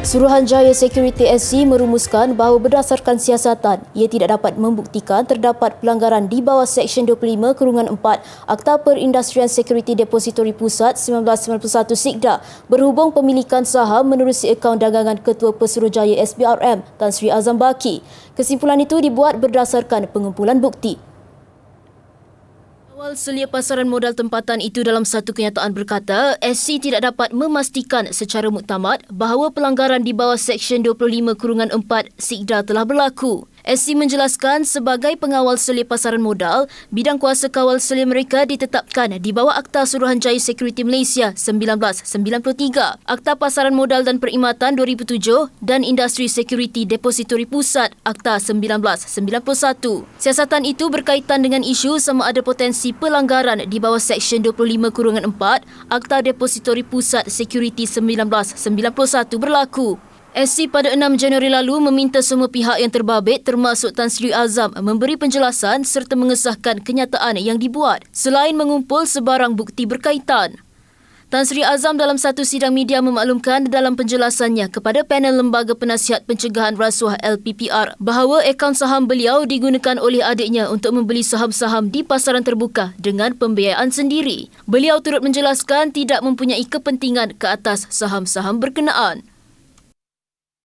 Suruhanjaya Security SC merumuskan bahawa berdasarkan siasatan, ia tidak dapat membuktikan terdapat pelanggaran di bawah Seksyen 25 Kurungan 4 Akta Perindustrian Security Depository Pusat 1991 SIGDA berhubung pemilikan saham menerusi akaun dagangan Ketua Pesuruhjaya SBRM Tan Sri Azam Baki. Kesimpulan itu dibuat berdasarkan pengumpulan bukti. Awal selia pasaran modal tempatan itu dalam satu kenyataan berkata, SC tidak dapat memastikan secara muktamad bahawa pelanggaran di bawah Seksyen 25 Kurungan 4 SIGDA telah berlaku. ESI menjelaskan sebagai pengawal seli pasaran modal, bidang kuasa kawal seli mereka ditetapkan di bawah Akta Suruhanjaya Sekuriti Malaysia 1993, Akta Pasaran Modal dan Perimatan 2007 dan Industri Sekuriti Depositori Pusat Akta 1991. Siasatan itu berkaitan dengan isu sama ada potensi pelanggaran di bawah Seksyen 25-4 kurungan Akta Depositori Pusat Sekuriti 1991 berlaku. SC pada 6 Januari lalu meminta semua pihak yang terbabit termasuk Tan Sri Azam memberi penjelasan serta mengesahkan kenyataan yang dibuat selain mengumpul sebarang bukti berkaitan. Tan Sri Azam dalam satu sidang media memaklumkan dalam penjelasannya kepada panel Lembaga Penasihat Pencegahan Rasuah LPPR bahawa akaun saham beliau digunakan oleh adiknya untuk membeli saham-saham di pasaran terbuka dengan pembiayaan sendiri. Beliau turut menjelaskan tidak mempunyai kepentingan ke atas saham-saham berkenaan.